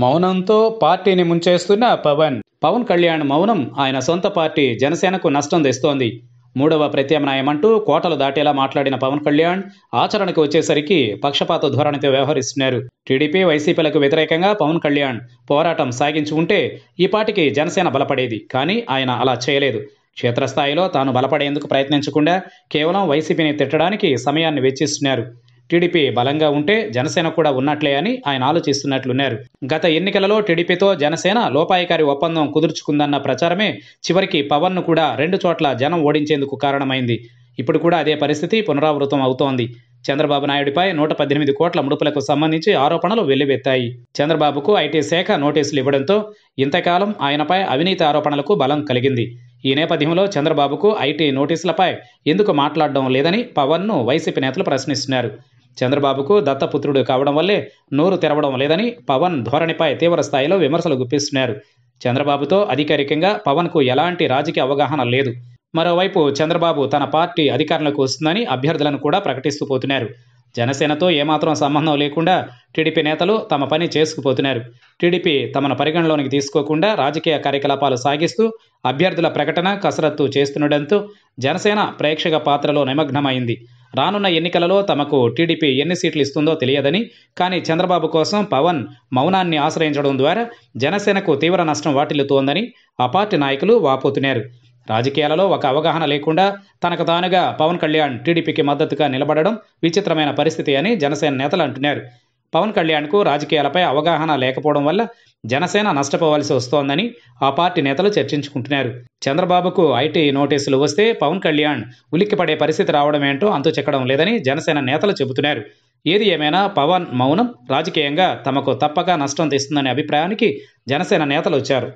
మౌనంతో పార్టీని ముంచేస్తున్న పవన్ పవన్ కళ్యాణ్ మౌనం ఆయన సొంత పార్టీ జనసేనకు నష్టం తెస్తోంది మూడవ ప్రత్యామ్నాయమంటూ కోటలు దాటేలా మాట్లాడిన పవన్ కళ్యాణ్ ఆచరణకు వచ్చేసరికి పక్షపాత ధోరణితో వ్యవహరిస్తున్నారు టీడీపీ వైసీపీలకు వ్యతిరేకంగా పవన్ కళ్యాణ్ పోరాటం సాగించి ఉంటే ఈ జనసేన బలపడేది కానీ ఆయన అలా చేయలేదు క్షేత్రస్థాయిలో తాను బలపడేందుకు ప్రయత్నించకుండా కేవలం వైసీపీని తిట్టడానికి సమయాన్ని వెచ్చిస్తున్నారు టీడీపీ బలంగా ఉంటే జనసేన కూడా ఉన్నట్లే అని ఆయన ఆలోచిస్తున్నట్లున్నారు గత ఎన్నికలలో టీడీపీతో జనసేన లోపాయికారి ఒప్పందం కుదుర్చుకుందన్న ప్రచారమే చివరికి పవన్ను కూడా రెండు చోట్ల జనం ఓడించేందుకు కారణమైంది ఇప్పుడు కూడా అదే పరిస్థితి పునరావృతం అవుతోంది చంద్రబాబు నాయుడిపై నూట పద్దెనిమిది కోట్ల ముడుపులకు సంబంధించి ఆరోపణలు వెల్లువెత్తాయి చంద్రబాబుకు ఐటీ శాఖ నోటీసులు ఇవ్వడంతో ఇంతకాలం ఆయనపై అవినీతి ఆరోపణలకు బలం కలిగింది ఈ నేపథ్యంలో చంద్రబాబుకు ఐటీ నోటీసులపై ఎందుకు మాట్లాడడం లేదని పవన్ను వైసీపీ నేతలు ప్రశ్నిస్తున్నారు చంద్రబాబుకు దత్తపుత్రుడు కావడం వల్లే నోరు తెరవడం లేదని పవన్ ధోరణిపై తీవ్ర స్థాయిలో విమర్శలు గుప్పిస్తున్నారు చంద్రబాబుతో అధికారికంగా పవన్కు ఎలాంటి రాజకీయ అవగాహన లేదు మరోవైపు చంద్రబాబు తన పార్టీ అధికారంలోకి వస్తుందని అభ్యర్థులను కూడా ప్రకటిస్తూ పోతున్నారు జనసేనతో ఏమాత్రం సంబంధం లేకుండా టీడీపీ నేతలు తమ పని చేసుకుపోతున్నారు టీడీపీ తమను పరిగణలోనికి తీసుకోకుండా రాజకీయ కార్యకలాపాలు సాగిస్తూ అభ్యర్థుల ప్రకటన కసరత్తు చేస్తుండటంతో జనసేన ప్రేక్షక పాత్రలో నిమగ్నమైంది రానున్న ఎన్నికలలో తమకు టీడీపీ ఎన్ని సీట్లు ఇస్తుందో తెలియదని కానీ చంద్రబాబు కోసం పవన్ మౌనాన్ని ఆశ్రయించడం ద్వారా జనసేనకు తీవ్ర నష్టం వాటిల్లుతోందని ఆ పార్టీ నాయకులు వాపోతున్నారు రాజకీయాలలో ఒక అవగాహన లేకుండా తనకు తానుగా పవన్ కళ్యాణ్ టీడీపీకి మద్దతుగా నిలబడడం విచిత్రమైన పరిస్థితి అని జనసేన నేతలు అంటున్నారు పవన్ కళ్యాణ్కు రాజకీయాలపై అవగాహన లేకపోవడం వల్ల జనసేన నష్టపోవాల్సి వస్తోందని ఆ పార్టీ నేతలు చర్చించుకుంటున్నారు చంద్రబాబుకు ఐటీ నోటీసులు వస్తే పవన్ కళ్యాణ్ ఉలిక్కిపడే పరిస్థితి రావడం ఏంటో అంతు చెక్కడం లేదని జనసేన నేతలు చెబుతున్నారు ఏది ఏమైనా పవన్ మౌనం రాజకీయంగా తమకు తప్పక నష్టం తెస్తుందనే అభిప్రాయానికి జనసేన నేతలు వచ్చారు